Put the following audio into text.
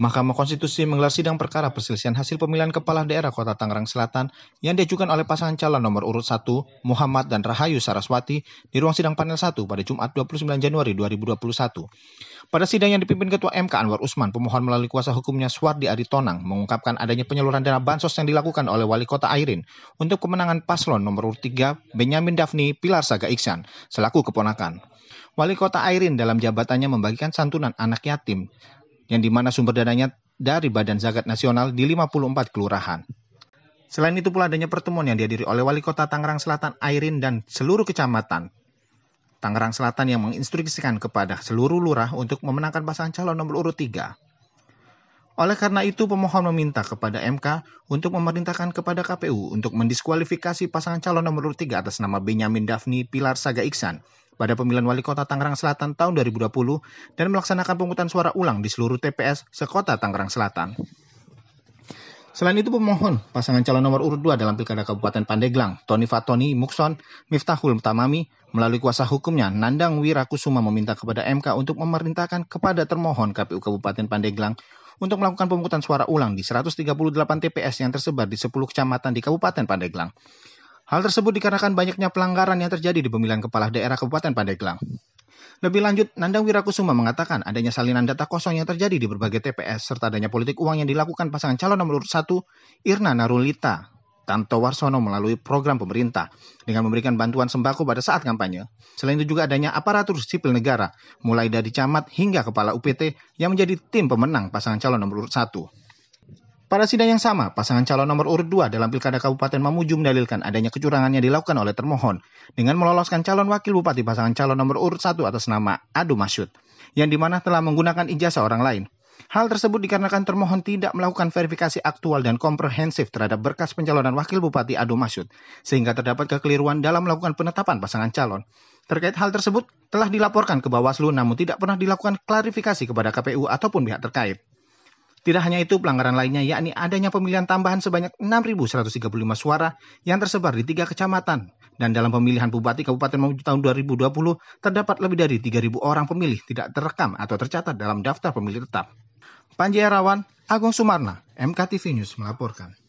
Mahkamah Konstitusi menggelar sidang perkara perselisihan hasil pemilihan kepala daerah Kota Tangerang Selatan yang diajukan oleh pasangan calon nomor urut 1 Muhammad dan Rahayu Saraswati di ruang sidang panel 1 pada Jumat 29 Januari 2021. Pada sidang yang dipimpin Ketua MK Anwar Usman, pemohon melalui kuasa hukumnya Swardi Aritonang mengungkapkan adanya penyaluran dana bansos yang dilakukan oleh Wali Kota Airin untuk kemenangan paslon nomor urut 3 Benyamin Dafni Pilar Saga Iksan selaku keponakan. Wali Kota Airin dalam jabatannya membagikan santunan anak yatim yang dimana sumber dananya dari Badan Zakat Nasional di 54 kelurahan. Selain itu pula adanya pertemuan yang dihadiri oleh Wali Kota Tangerang Selatan Airin dan seluruh kecamatan Tangerang Selatan yang menginstruksikan kepada seluruh lurah untuk memenangkan pasangan calon nomor urut 3. Oleh karena itu, pemohon meminta kepada MK untuk memerintahkan kepada KPU untuk mendiskualifikasi pasangan calon nomor 3 atas nama Benyamin Dafni Pilar Saga Iksan pada pemilihan wali kota Tangerang Selatan tahun 2020 dan melaksanakan pungutan suara ulang di seluruh TPS sekota Tangerang Selatan. Selain itu pemohon pasangan calon nomor urut 2 dalam Pilkada Kabupaten Pandeglang, Tony Fatoni Mukson Miftahul Tamami melalui kuasa hukumnya Nandang Wirakusuma meminta kepada MK untuk memerintahkan kepada termohon KPU Kabupaten Pandeglang untuk melakukan pemungutan suara ulang di 138 TPS yang tersebar di 10 kecamatan di Kabupaten Pandeglang. Hal tersebut dikarenakan banyaknya pelanggaran yang terjadi di pemilihan kepala daerah Kabupaten Pandeglang. Lebih lanjut, Nandang Wirakusuma mengatakan adanya salinan data kosong yang terjadi di berbagai TPS serta adanya politik uang yang dilakukan pasangan calon nomor urut satu Irna Narulita Tanto Warsono melalui program pemerintah dengan memberikan bantuan sembako pada saat kampanye. Selain itu juga adanya aparatur sipil negara, mulai dari camat hingga kepala UPT yang menjadi tim pemenang pasangan calon nomor urut satu. Pada sidang yang sama, pasangan calon nomor urut 2 dalam Pilkada Kabupaten Mamuju mendalilkan adanya kecurangan yang dilakukan oleh termohon dengan meloloskan calon wakil bupati pasangan calon nomor urut 1 atas nama Adu Masyud, yang dimana telah menggunakan ijazah orang lain. Hal tersebut dikarenakan termohon tidak melakukan verifikasi aktual dan komprehensif terhadap berkas pencalonan wakil bupati Adu Masyud, sehingga terdapat kekeliruan dalam melakukan penetapan pasangan calon. Terkait hal tersebut, telah dilaporkan ke Bawaslu namun tidak pernah dilakukan klarifikasi kepada KPU ataupun pihak terkait. Tidak hanya itu, pelanggaran lainnya yakni adanya pemilihan tambahan sebanyak 6.135 suara yang tersebar di tiga kecamatan. Dan dalam pemilihan Bupati Kabupaten Mamuju tahun 2020, terdapat lebih dari 3.000 orang pemilih tidak terekam atau tercatat dalam daftar pemilih tetap. Panji Erawan, Agung Sumarna, MKTV News melaporkan.